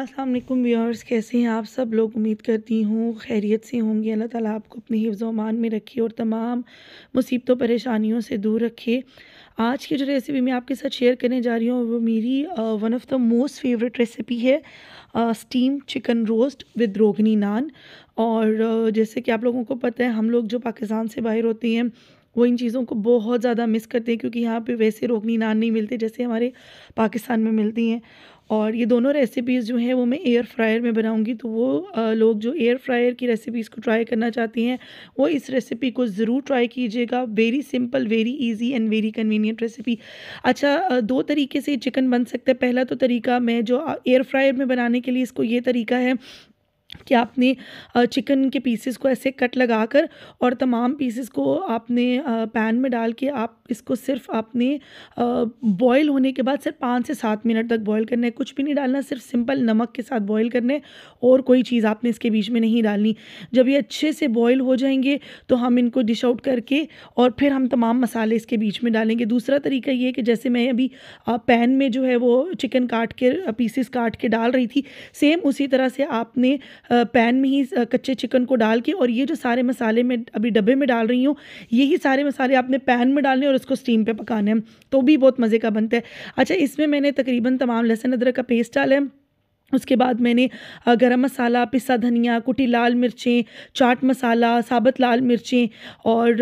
अस्सलाम वालेकुम व्यूअर्स कैसे हैं आप सब लोग उम्मीद करती हूँ खैरियत से होंगे अल्लाह ताला आपको अपने हिफ्ज़ अमान में रखे और तमाम मुसीबतों परेशानियों से दूर रखे आज की जो रेसिपी मैं आपके साथ शेयर करने जा रही हूँ वो मेरी one of the most favourite recipe है steam chicken roast with rogani naan और जैसे कि आप लोगों को पता है हम लोग जो पाकिस्तान से बाहर होते हैं वो इन चीज़ों को बहुत ज़्यादा मिस करते हैं क्योंकि यहाँ पे वैसे रोगनी नान नहीं मिलते जैसे हमारे पाकिस्तान में मिलती हैं और ये दोनों रेसिपीज़ जो हैं वो मैं एयर फ्रायर में बनाऊंगी तो वो लोग जो एयर फ्रायर की रेसिपीज़ को ट्राई करना चाहती हैं वो इस रेसिपी को ज़रूर ट्राई कीजिएगा very simple very easy and very convenient recipe अच्छा दो तरीके से चिकन बन सकता है पहला तो तरीका मैं जो एयर फ्रायर में बनाने के लिए इसको ये तरीका है कि आपने चिकन के पीसेस को ऐसे कट लगा कर और तमाम पीसेस को आपने पैन में डाल के आप इसको सिर्फ आपने बॉईल होने के बाद सिर्फ पाँच से सात मिनट तक बॉईल करना है कुछ भी नहीं डालना सिर्फ सिंपल नमक के साथ बॉईल करना है और कोई चीज़ आपने इसके बीच में नहीं डालनी जब ये अच्छे से बॉईल हो जाएंगे तो हम इनको डिश आउट करके और फिर हम तमाम मसाले इसके बीच में डालेंगे दूसरा तरीका ये कि जैसे मैं अभी पैन में जो है वो चिकन काट के पीसेस काट के डाल रही थी सेम उसी तरह से आपने पैन में ही कच्चे चिकन को डाल के और ये जो सारे मसाले मैं अभी डब्बे में डाल रही हूँ यही सारे मसाले आपने पैन में डालने और उसको स्टीम पे पकाने हैं तो भी बहुत मज़े का बनता है अच्छा इसमें मैंने तकरीबन तमाम लहसुन अदरक का पेस्ट डाला है उसके बाद मैंने गरम मसाला पिसा धनिया कुटी लाल मिर्चें चाट मसाला साबत लाल मिर्चें और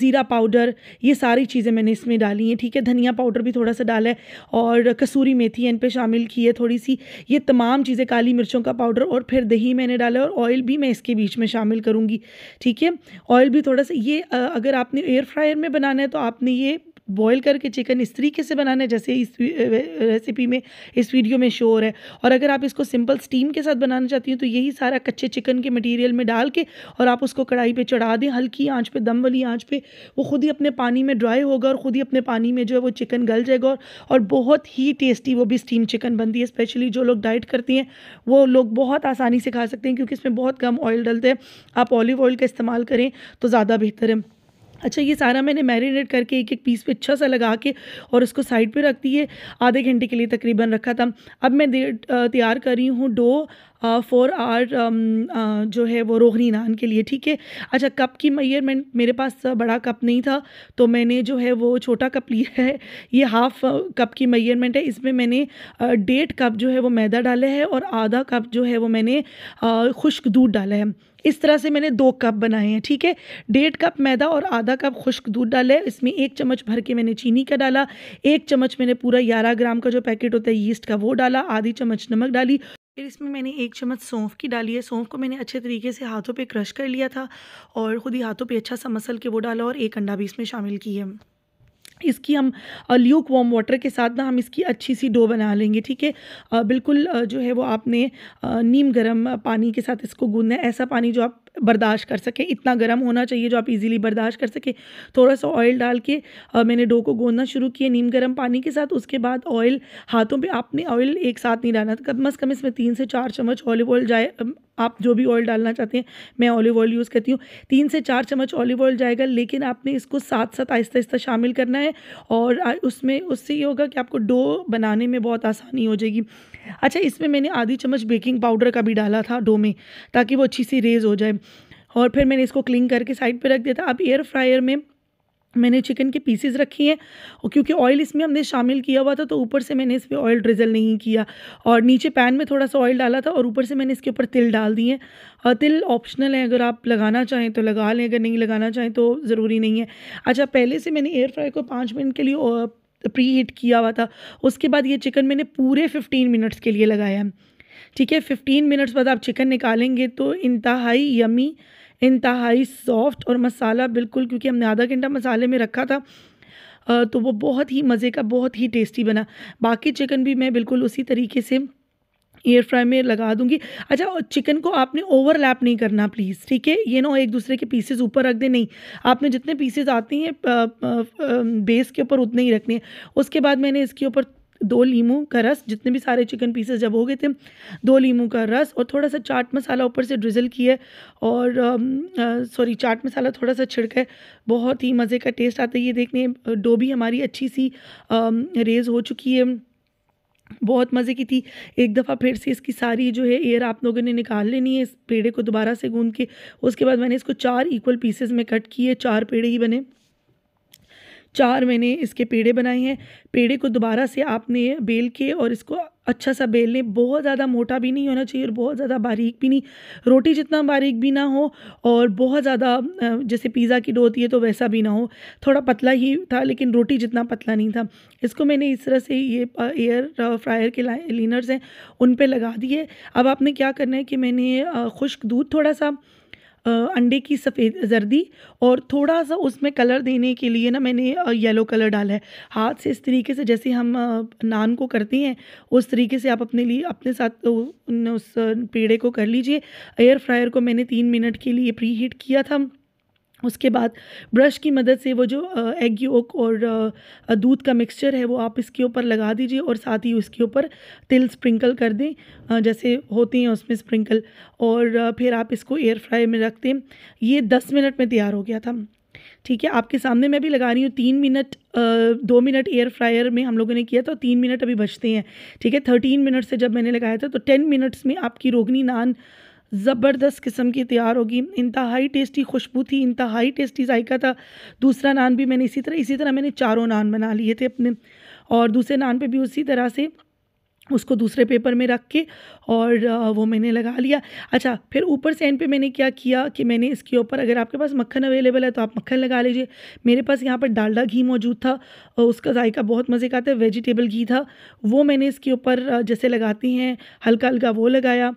ज़ीरा पाउडर ये सारी चीज़ें मैंने इसमें डाली हैं ठीक है धनिया पाउडर भी थोड़ा सा डाला है और कसूरी मेथी इन पे शामिल की है थोड़ी सी ये तमाम चीज़ें काली मिर्चों का पाउडर और फिर दही मैंने डाला और ऑयल भी मैं इसके बीच में शामिल करूँगी ठीक है ऑयल भी थोड़ा सा ये अगर आपने एयर फ्रायर में बनाना है तो आपने ये बॉईल करके चिकन इस तरीके से बनाना है जैसे इस रेसिपी में इस वीडियो में शोर है और अगर आप इसको सिंपल स्टीम के साथ बनाना चाहती हूँ तो यही सारा कच्चे चिकन के मटेरियल में डाल के और आप उसको कढ़ाई पे चढ़ा दें हल्की आंच पे दम वाली आंच पे वो खुद ही अपने पानी में ड्राई होगा और खुद ही अपने पानी में जो है वो चिकन गल जाएगा और, और बहुत ही टेस्टी वो भी स्टीम चिकन बनती है स्पेशली जो लोग डाइट करती हैं वो लोग बहुत आसानी से खा सकते हैं क्योंकि इसमें बहुत कम ऑयल डलते हैं आप ऑलिव ऑयल का इस्तेमाल करें तो ज़्यादा बेहतर है अच्छा ये सारा मैंने मैरिनेट करके एक एक पीस पे अच्छा सा लगा के और उसको साइड पे रख दिए आधे घंटे के लिए तकरीबन रखा था अब मैं तैयार कर रही हूँ डो फॉर आर um, जो है वो रोहनी नान के लिए ठीक है अच्छा कप की मैयरमेंट मेरे पास बड़ा कप नहीं था तो मैंने जो है वो छोटा कप लिया है ये हाफ़ कप की मैयरमेंट है इसमें मैंने डेढ़ कप जो है वो मैदा डाला है और आधा कप जो है वो मैंने खुश्क दूध डाला है इस तरह से मैंने दो कप बनाए हैं ठीक है डेढ़ कप मैदा और आधा कप खुश्क दूध डाला है इसमें एक चम्मच भर के मैंने चीनी का डाला एक चम्मच मैंने पूरा ग्यारह ग्राम का जो पैकेट होता है यीस्ट का वो डाला आधी चम्मच नमक डाली फिर इसमें मैंने एक चम्मच सौंफ की डाली है सौंफ को मैंने अच्छे तरीके से हाथों पे क्रश कर लिया था और ख़ुद ही हाथों पे अच्छा सा मसल के वो डाला और एक अंडा भी इसमें शामिल किया इसकी हम ल्यूक वॉम वाटर के साथ ना हम इसकी अच्छी सी डो बना लेंगे ठीक है बिल्कुल जो है वो आपने नीम गर्म पानी के साथ इसको गूंदना है ऐसा पानी जो आप बर्दाश्त कर सकें इतना गर्म होना चाहिए जो आप इजीली बर्दाश्त कर सकें थोड़ा सा ऑयल डाल के आ, मैंने डो को गोदना शुरू किया नीम गर्म पानी के साथ उसके बाद ऑयल हाथों पे आपने ऑयल एक साथ नहीं डालना कम अज़ कम इसमें तीन से चार चम्मच ऑलिव ऑयल जाए आप जो भी ऑयल डालना चाहते हैं मैं ऑलिव ऑयल यूज़ करती हूँ तीन से चार चम्मच ऑलिव ऑयल जाएगा लेकिन आपने इसको साथ साथ आहिस्ता आहिस्ता शामिल करना है और उसमें उससे ये होगा कि आपको डो बनाने में बहुत आसानी हो जाएगी अच्छा इसमें मैंने आधी चम्मच बेकिंग पाउडर का भी डाला था डो में ताकि वो अच्छी सी रेज हो जाए और फिर मैंने इसको क्लीन करके साइड पर रख दिया था अब एयर फ्रायर में मैंने चिकन के पीसेस रखी हैं और क्योंकि ऑयल इसमें हमने शामिल किया हुआ था तो ऊपर से मैंने इस पर ऑयल ड्रिजल नहीं किया और नीचे पैन में थोड़ा सा ऑयल डाला था और ऊपर से मैंने इसके ऊपर तिल डाल दिए और तिल ऑप्शनल है अगर आप लगाना चाहें तो लगा लें अगर नहीं लगाना चाहें तो ज़रूरी नहीं है अच्छा पहले से मैंने एयर फ्राई को पाँच मिनट के लिए प्री हीट किया हुआ था उसके बाद ये चिकन मैंने पूरे फिफ्टीन मिनट्स के लिए लगाया है ठीक है फिफ्टीन मिनट्स बाद आप चिकन निकालेंगे तो इंतहाई यमी इंतहाई सॉफ्ट और मसाला बिल्कुल क्योंकि हमने आधा घंटा मसाले में रखा था तो वो बहुत ही मज़े का बहुत ही टेस्टी बना बाकी चिकन भी मैं बिल्कुल उसी तरीके से एयर फ्राई में लगा दूंगी अच्छा और चिकन को आपने ओवरलैप नहीं करना प्लीज़ ठीक है ये ना एक दूसरे के पीसेज ऊपर रख दें नहीं आपने जितने पीसेज आते हैं बेस के ऊपर उतने ही रखने हैं उसके बाद मैंने इसके ऊपर दो लीमू का रस जितने भी सारे चिकन पीसेस जब हो गए थे दो लीमू का रस और थोड़ा सा चाट मसाला ऊपर से ड्रिजल है और सॉरी चाट मसाला थोड़ा सा छिड़का है बहुत ही मज़े का टेस्ट आता है ये देखने डो भी हमारी अच्छी सी रेज़ हो चुकी है बहुत मज़े की थी एक दफ़ा फिर से इसकी सारी जो है एयर आप लोगों ने निकाल लेनी है इस पेड़े को दोबारा से गूंद के उसके बाद मैंने इसको चार इक्वल पीसेस में कट किए चार पेड़े ही बने चार मैंने इसके पेड़े बनाए हैं पेड़े को दोबारा से आपने बेल के और इसको अच्छा सा बेल लें बहुत ज़्यादा मोटा भी नहीं होना चाहिए और बहुत ज़्यादा बारीक भी नहीं रोटी जितना बारीक भी ना हो और बहुत ज़्यादा जैसे पिज़्ज़ा की डो होती है तो वैसा भी ना हो थोड़ा पतला ही था लेकिन रोटी जितना पतला नहीं था इसको मैंने इस तरह से ये एयर फ्रायर के लीनर्स हैं उन पर लगा दिए अब आपने क्या करना है कि मैंने खुश्क दूध थोड़ा सा अंडे की सफ़ेद जर्दी और थोड़ा सा उसमें कलर देने के लिए ना मैंने येलो कलर डाला है हाथ से इस तरीके से जैसे हम नान को करते हैं उस तरीके से आप अपने लिए अपने साथ तो उस पेड़े को कर लीजिए एयर फ्रायर को मैंने तीन मिनट के लिए प्री हीट किया था उसके बाद ब्रश की मदद से वो जो एग योक और दूध का मिक्सचर है वो आप इसके ऊपर लगा दीजिए और साथ ही उसके ऊपर तिल स्प्रिंकल कर दें जैसे होती हैं उसमें स्प्रिंकल और फिर आप इसको एयर फ्राई में रख दें ये दस मिनट में तैयार हो गया था ठीक है आपके सामने मैं भी लगा रही हूँ तीन मिनट दो मिनट एयर फ्रायर में हम लोगों ने किया था और तीन मिनट अभी बचते हैं ठीक है थर्टीन मिनट से जब मैंने लगाया था तो टेन मिनट्स में आपकी रोगनी नान ज़बरदस्त किस्म की तैयार होगी इंतहाई टेस्टी खुशबू थी इंतहाई टेस्टी जायका था दूसरा नान भी मैंने इसी तरह इसी तरह मैंने चारों नान बना लिए थे अपने और दूसरे नान पे भी उसी तरह से उसको दूसरे पेपर में रख के और वो मैंने लगा लिया अच्छा फिर ऊपर से एंड पे मैंने क्या किया कि मैंने इसके ऊपर अगर आपके पास मक्खन अवेलेबल है तो आप मक्खन लगा लीजिए मेरे पास यहाँ पर डालडा घी मौजूद था और उसका जायका बहुत मज़े का आता है वेजिटेबल घी था वो मैंने इसके ऊपर जैसे लगाती हैं हल्का हल्का वो लगाया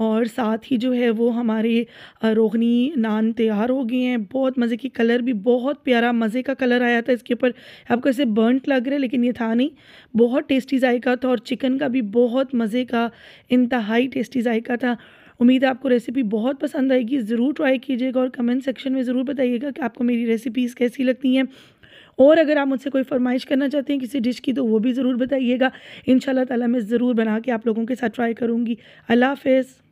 और साथ ही जो है वो हमारे रोहनी नान तैयार हो गए हैं बहुत मज़े की कलर भी बहुत प्यारा मज़े का कलर आया था इसके ऊपर आपको ऐसे बर्नट लग रहा है लेकिन ये था नहीं बहुत टेस्टी जायका था और चिकन का भी बहुत मज़े का इंतहाई टेस्टी जायका था उम्मीद है आपको रेसिपी बहुत पसंद आएगी ज़रूर ट्राई कीजिएगा और कमेंट सेक्शन में ज़रूर बताइएगा कि आपको मेरी रेसिपीज़ कैसी लगती हैं और अगर आप मुझसे कोई फरमाइश करना चाहते हैं किसी डिश की तो वो भी ज़रूर बताइएगा इन शाला मैं ज़रूर बना के आप लोगों के साथ ट्राई करूँगी अल्लाह हाफिज़